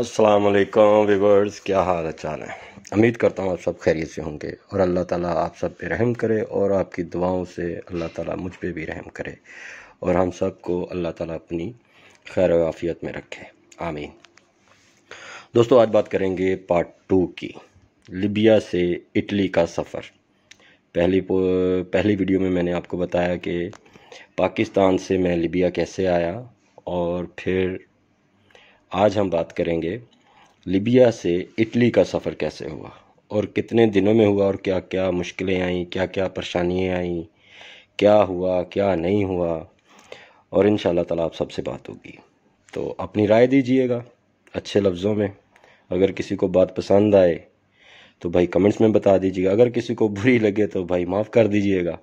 अस्सलाम वालेकुम व्यूवर्स क्या हाल चाल है उम्मीद करता हूँ आप सब खैरियत से होंगे और अल्लाह ताला आप सब पे रहम करे और आपकी दुआओं से अल्लाह ताला मुझ पे भी रहम करे और हम सब को अल्लाह ताला अपनी खैर वाफियत में रखे आमीन दोस्तों आज बात करेंगे पार्ट टू की लिबिया से इटली का सफ़र पहली पहली वीडियो में मैंने आपको बताया कि पाकिस्तान से मैं लिबिया कैसे आया और फिर आज हम बात करेंगे लिबिया से इटली का सफ़र कैसे हुआ और कितने दिनों में हुआ और क्या क्या मुश्किलें आईं क्या क्या परेशानियाँ आईं क्या हुआ क्या नहीं हुआ और इन ताला आप सबसे बात होगी तो अपनी राय दीजिएगा अच्छे लफ्ज़ों में अगर किसी को बात पसंद आए तो भाई कमेंट्स में बता दीजिएगा अगर किसी को बुरी लगे तो भाई माफ़ कर दीजिएगा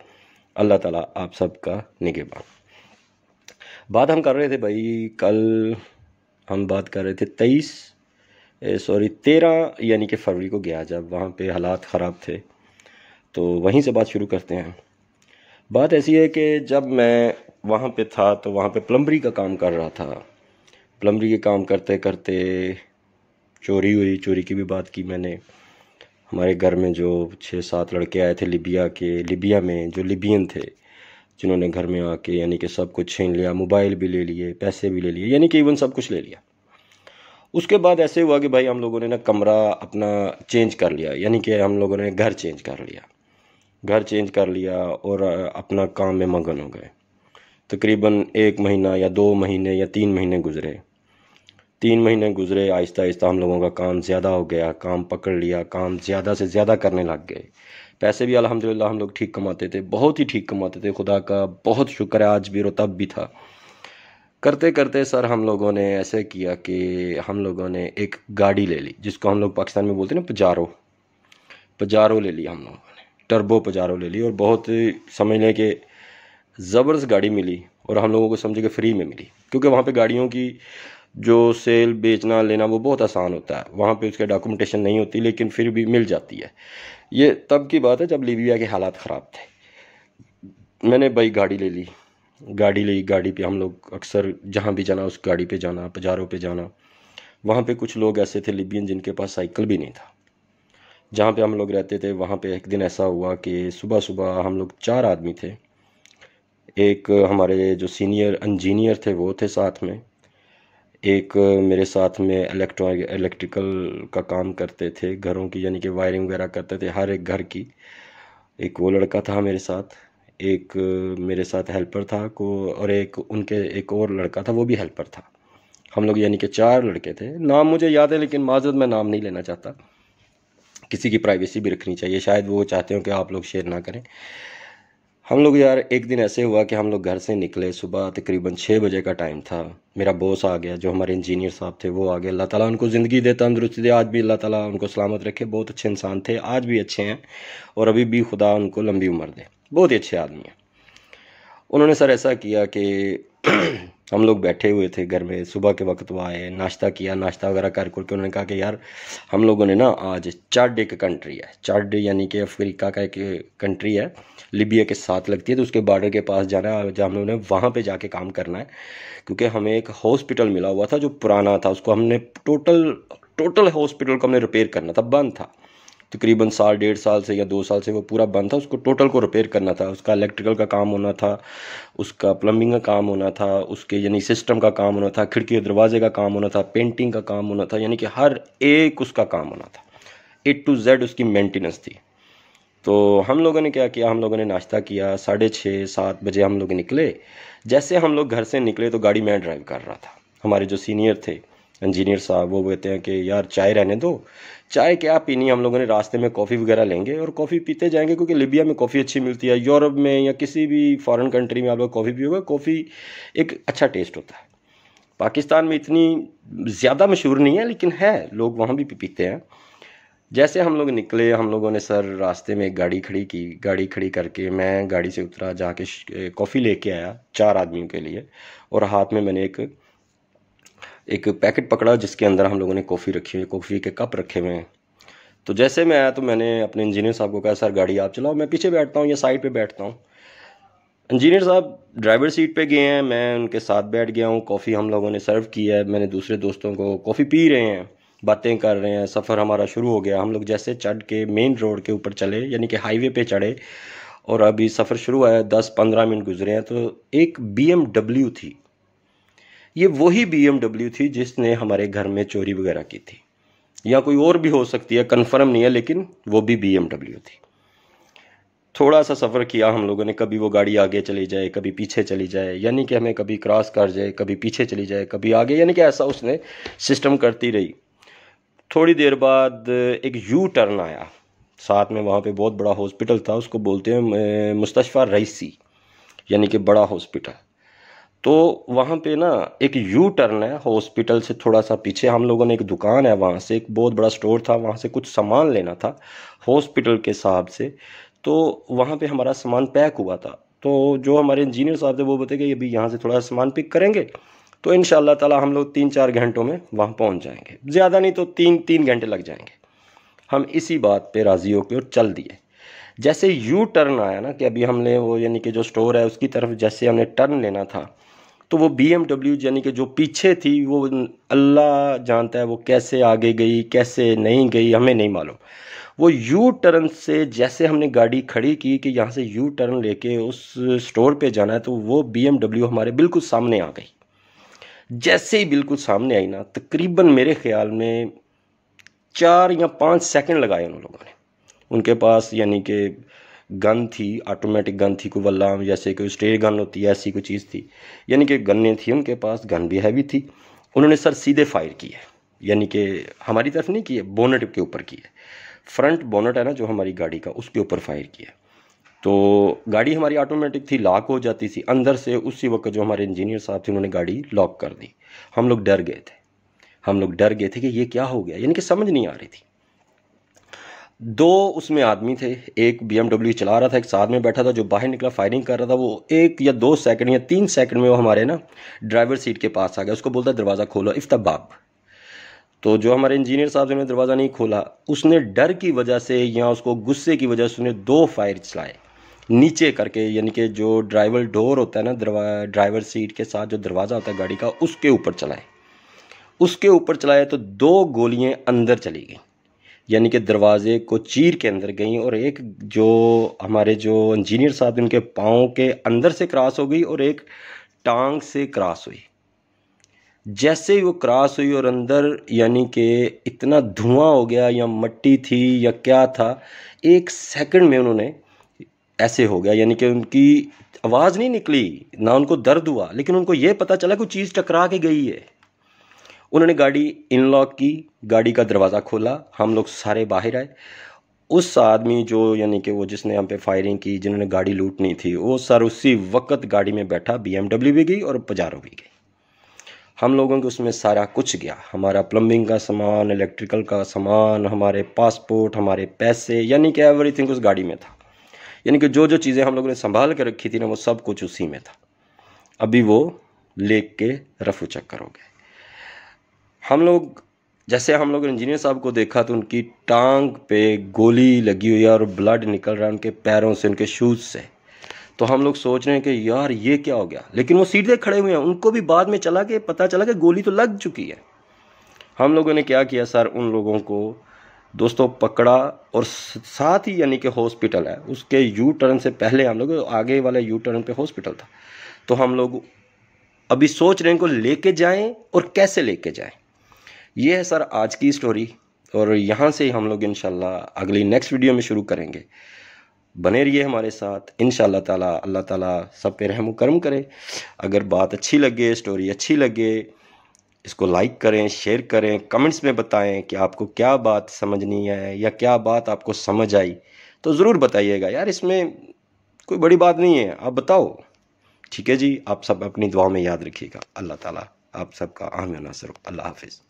अल्लाह ताला आप सबका निगेबान बात हम कर रहे थे भाई कल हम बात कर रहे थे तेईस सॉरी तेरह यानी कि फरवरी को गया जब वहाँ पे हालात ख़राब थे तो वहीं से बात शुरू करते हैं बात ऐसी है कि जब मैं वहाँ पे था तो वहाँ पे प्लम्बरी का काम कर रहा था प्लम्बरी के काम करते करते चोरी हुई चोरी की भी बात की मैंने हमारे घर में जो छः सात लड़के आए थे लिबिया के लिबिया में जो लिबियन थे जिन्होंने घर में आके यानी कि सब कुछ छीन लिया मोबाइल भी ले लिए पैसे भी ले लिए यानी कि इवन सब कुछ ले लिया उसके बाद ऐसे हुआ कि भाई हम लोगों ने ना कमरा अपना चेंज कर लिया यानी कि हम लोगों ने घर चेंज कर लिया घर चेंज कर लिया और अपना काम में मगन हो गए तकरीबन एक महीना या दो महीने या तीन महीने गुजरे तीन महीने गुजरे आहिस्ता आहिस्ता हम लोगों का काम ज़्यादा हो गया काम पकड़ लिया काम ज़्यादा से ज़्यादा करने लग गए पैसे भी अलहमदिल्ला हम लोग ठीक कमाते थे बहुत ही ठीक कमाते थे खुदा का बहुत शुक्र है आज भी रोतब भी था करते करते सर हम लोगों ने ऐसे किया कि हम लोगों ने एक गाड़ी ले ली जिसको हम लोग पाकिस्तान में बोलते ना पजारो पजारो ले ली हम लोगों ने टर्बो पजारो ले ली और बहुत समझ लें कि ज़बरदस्त गाड़ी मिली और हम लोगों को समझे कि फ्री में मिली क्योंकि वहाँ पर गाड़ियों की जो सेल बेचना लेना वो बहुत आसान होता है वहाँ पे उसके डॉक्यूमेंटेशन नहीं होती लेकिन फिर भी मिल जाती है ये तब की बात है जब लीबिया के हालात ख़राब थे मैंने भाई गाड़ी ले ली गाड़ी ली गाड़ी पे हम लोग अक्सर जहाँ भी जाना उस गाड़ी पे जाना बाज़ारों पे जाना वहाँ पे कुछ लोग ऐसे थे लिबियन जिनके पास साइकिल भी नहीं था जहाँ पे हम लोग रहते थे वहाँ पे एक दिन ऐसा हुआ कि सुबह सुबह हम लोग चार आदमी थे एक हमारे जो सीनियर इंजीनियर थे वो थे साथ में एक मेरे साथ में इलेक्ट्रॉनिक इलेक्ट्रिकल का काम करते थे घरों की यानी कि वायरिंग वगैरह करते थे हर एक घर की एक वो लड़का था मेरे साथ एक मेरे साथ हेल्पर था को और एक उनके एक और लड़का था वो भी हेल्पर था हम लोग यानी कि चार लड़के थे नाम मुझे याद है लेकिन माजद मैं नाम नहीं लेना चाहता किसी की प्राइवेसी भी रखनी चाहिए शायद वो चाहते हो कि आप लोग शेयर ना करें हम लोग यार एक दिन ऐसे हुआ कि हम लोग घर से निकले सुबह तकरीबन छः बजे का टाइम था मेरा बॉस आ गया जो हमारे इंजीनियर साहब थे वो आ गए अल्लाह ताला उनको ज़िंदगी दे तंदुरुस्ती दे आज भी अल्लाह ताला उनको सलामत रखे बहुत अच्छे इंसान थे आज भी अच्छे हैं और अभी भी खुदा उनको लंबी उम्र दे बहुत ही अच्छे आदमी हैं उन्होंने सर ऐसा किया कि हम लोग बैठे हुए थे घर में सुबह के वक्त वो आए नाश्ता किया नाश्ता वगैरह कर करके उन्होंने कहा कि यार हम लोगों ने ना आज चार्ड एक कंट्री है चार्ड यानी कि अफ्रीका का एक कंट्री है लिबिया के साथ लगती है तो उसके बॉर्डर के पास जाना है जहाँ हमने उन्हें वहाँ पर जाके काम करना है क्योंकि हमें एक हॉस्पिटल मिला हुआ था जो पुराना था उसको हमने टोटल टोटल हॉस्पिटल को हमने रिपेयर करना था बंद था तकरीबन साल डेढ़ साल से या दो साल से वो पूरा बंद था उसको टोटल को रिपेयर करना था उसका इलेक्ट्रिकल का काम होना था उसका प्लम्बिंग का काम होना था उसके यानी सिस्टम का काम होना था खिड़की और दरवाजे का काम होना था पेंटिंग का काम होना था यानी कि हर एक उसका काम होना था ए टू जेड उसकी मेंटेनेंस थी तो हम लोगों ने क्या किया हम लोगों ने नाश्ता किया साढ़े छः सात बजे हम लोग निकले जैसे हम लोग घर से निकले तो गाड़ी मैं ड्राइव कर रहा था हमारे जो सीनियर थे इंजीनियर साहब वो कहते हैं कि यार चाय रहने दो चाय क्या पीनी हम लोगों ने रास्ते में कॉफ़ी वगैरह लेंगे और कॉफ़ी पीते जाएंगे क्योंकि लिबिया में कॉफ़ी अच्छी मिलती है यूरोप में या किसी भी फॉरेन कंट्री में आप लोग कॉफ़ी पियोगे कॉफ़ी एक अच्छा टेस्ट होता है पाकिस्तान में इतनी ज़्यादा मशहूर नहीं है लेकिन है लोग वहाँ भी पीते हैं जैसे हम लोग निकले हम लोगों ने सर रास्ते में गाड़ी खड़ी की गाड़ी खड़ी करके मैं गाड़ी से उतरा जाके कॉफ़ी लेके आया चार आदमियों के लिए और हाथ में मैंने एक एक पैकेट पकड़ा जिसके अंदर हम लोगों ने कॉफ़ी रखी हुई कॉफ़ी के कप रखे हुए हैं तो जैसे मैं आया तो मैंने अपने इंजीनियर साहब को कहा सर गाड़ी आप चलाओ मैं पीछे बैठता हूँ या साइड पर बैठता हूँ इंजीनियर साहब ड्राइवर सीट पर गए हैं मैं उनके साथ बैठ गया हूँ कॉफ़ी हम लोगों ने सर्व की है मैंने दूसरे दोस्तों को कॉफ़ी पी रहे हैं बातें कर रहे हैं सफ़र हमारा शुरू हो गया हम लोग जैसे चढ़ के मेन रोड के ऊपर चले यानी कि हाईवे पे चढ़े और अभी सफ़र शुरू हुआ है दस पंद्रह मिनट गुजरे हैं तो एक बी थी ये वही बी थी जिसने हमारे घर में चोरी वगैरह की थी या कोई और भी हो सकती है कन्फर्म नहीं है लेकिन वो भी बी थी थोड़ा सा सफ़र किया हम लोगों ने कभी वो गाड़ी आगे चली जाए कभी पीछे चली जाए यानी कि हमें कभी क्रॉस कर जाए कभी पीछे चली जाए कभी आगे यानी कि ऐसा उसने सिस्टम करती रही थोड़ी देर बाद एक यू टर्न आया साथ में वहाँ पे बहुत बड़ा हॉस्पिटल था उसको बोलते हैं मुस्तफ़ा रईसी यानी कि बड़ा हॉस्पिटल तो वहाँ पे ना एक यू टर्न है हॉस्पिटल से थोड़ा सा पीछे हम लोगों ने एक दुकान है वहाँ से एक बहुत बड़ा स्टोर था वहाँ से कुछ सामान लेना था हॉस्पिटल के हिसाब से तो वहाँ पे हमारा सामान पैक हुआ था तो जो हमारे इंजीनियर साहब थे वो बताए कि अभी यहाँ से थोड़ा सा सामान पिक करेंगे तो इन ताला हम लोग तीन चार घंटों में वहाँ पहुँच जाएंगे ज़्यादा नहीं तो तीन तीन घंटे लग जाएंगे हम इसी बात पर राज़ी होकर और चल दिए जैसे यू टर्न आया ना कि अभी हमने वो यानी कि जो स्टोर है उसकी तरफ जैसे हमने टर्न लेना था तो वो बी यानी कि जो पीछे थी वो अल्लाह जानता है वो कैसे आगे गई कैसे नहीं गई हमें नहीं मालूम वो यू टर्न से जैसे हमने गाड़ी खड़ी की कि यहाँ से यू टर्न लेके उस स्टोर पे जाना है तो वो बी हमारे बिल्कुल सामने आ गई जैसे ही बिल्कुल सामने आई ना तकरीबन मेरे ख्याल में चार या पाँच सेकेंड लगाए उन लोगों ने उनके पास यानी कि गन थी ऑटोमेटिक गन थी कुबल्लाम जैसे कोई स्टेयर गन होती है ऐसी कोई चीज़ थी यानी कि गन्ने थी उनके पास गन भी हैवी थी उन्होंने सर सीधे फायर की है यानी कि हमारी तरफ नहीं की है बोनट के ऊपर की है फ्रंट बोनट है ना जो हमारी गाड़ी का उसके ऊपर फायर किया तो गाड़ी हमारी ऑटोमेटिक थी लॉक हो जाती थी अंदर से उसी वक्त जो हमारे इंजीनियर साहब थे उन्होंने गाड़ी लॉक कर दी हम लोग डर गए थे हम लोग डर गए थे कि ये क्या हो गया यानी कि समझ नहीं आ रही थी दो उसमें आदमी थे एक बी चला रहा था एक साथ में बैठा था जो बाहर निकला फायरिंग कर रहा था वो एक या दो सेकंड या तीन सेकंड में वो हमारे ना ड्राइवर सीट के पास आ गया उसको बोलता दरवाज़ा खोलो इफ्तबाब तो जो हमारे इंजीनियर साहब ने दरवाज़ा नहीं खोला उसने डर की वजह से या उसको गुस्से की वजह से उसने दो फायर चलाए नीचे करके यानी कि जो ड्राइवर डोर होता है ना ड्राइवर सीट के साथ जो दरवाज़ा होता है गाड़ी का उसके ऊपर चलाए उसके ऊपर चलाए तो दो गोलियाँ अंदर चली गई यानी कि दरवाज़े को चीर के अंदर गई और एक जो हमारे जो इंजीनियर साहब उनके पाँव के अंदर से क्रॉस हो गई और एक टांग से क्रॉस हुई जैसे ही वो क्रॉस हुई और अंदर यानी कि इतना धुआं हो गया या मट्टी थी या क्या था एक सेकंड में उन्होंने ऐसे हो गया यानी कि उनकी आवाज़ नहीं निकली ना उनको दर्द हुआ लेकिन उनको ये पता चला कि चीज़ टकरा के गई है उन्होंने गाड़ी इनलॉक की गाड़ी का दरवाज़ा खोला हम लोग सारे बाहर आए उस आदमी जो यानी कि वो जिसने हम पे फायरिंग की जिन्होंने गाड़ी लूटनी थी वो सर उसी वक्त गाड़ी में बैठा बीएमडब्ल्यू भी गई और पजारो भी गई हम लोगों के उसमें सारा कुछ गया हमारा प्लम्बिंग का सामान इलेक्ट्रिकल का सामान हमारे पासपोर्ट हमारे पैसे यानी कि एवरी उस गाड़ी में था यानी कि जो जो चीज़ें हम लोगों ने संभाल कर रखी थी ना वो सब कुछ उसी में था अभी वो लेक के रफू चक्कर हो गए हम लोग जैसे हम लोग इंजीनियर साहब को देखा तो उनकी टांग पे गोली लगी हुई है और ब्लड निकल रहा है उनके पैरों से उनके शूज़ से तो हम लोग सोच रहे हैं कि यार ये क्या हो गया लेकिन वो सीधे खड़े हुए हैं उनको भी बाद में चला के पता चला कि गोली तो लग चुकी है हम लोगों ने क्या किया सर उन लोगों को दोस्तों पकड़ा और साथ ही यानी कि हॉस्पिटल है उसके यू टर्न से पहले हम लोग आगे वाले यू टर्न पे हॉस्पिटल था तो हम लोग अभी सोच रहे हैं को लेके जाएं और कैसे लेके जाएं ये है सर आज की स्टोरी और यहाँ से हम लोग इन अगली नेक्स्ट वीडियो में शुरू करेंगे बने रहिए हमारे साथ इन ताला अल्लाह ताला सब पे रहम करम करे अगर बात अच्छी लगे स्टोरी अच्छी लगे इसको लाइक करें शेयर करें कमेंट्स में बताएं कि आपको क्या बात समझनी है या क्या बात आपको समझ आई तो ज़रूर बताइएगा यार इसमें कोई बड़ी बात नहीं है आप बताओ ठीक है जी आप सब अपनी दुआ में याद रखिएगा अल्लाह ताला आप सबका आमिर नसर अल्लाह हाफिज़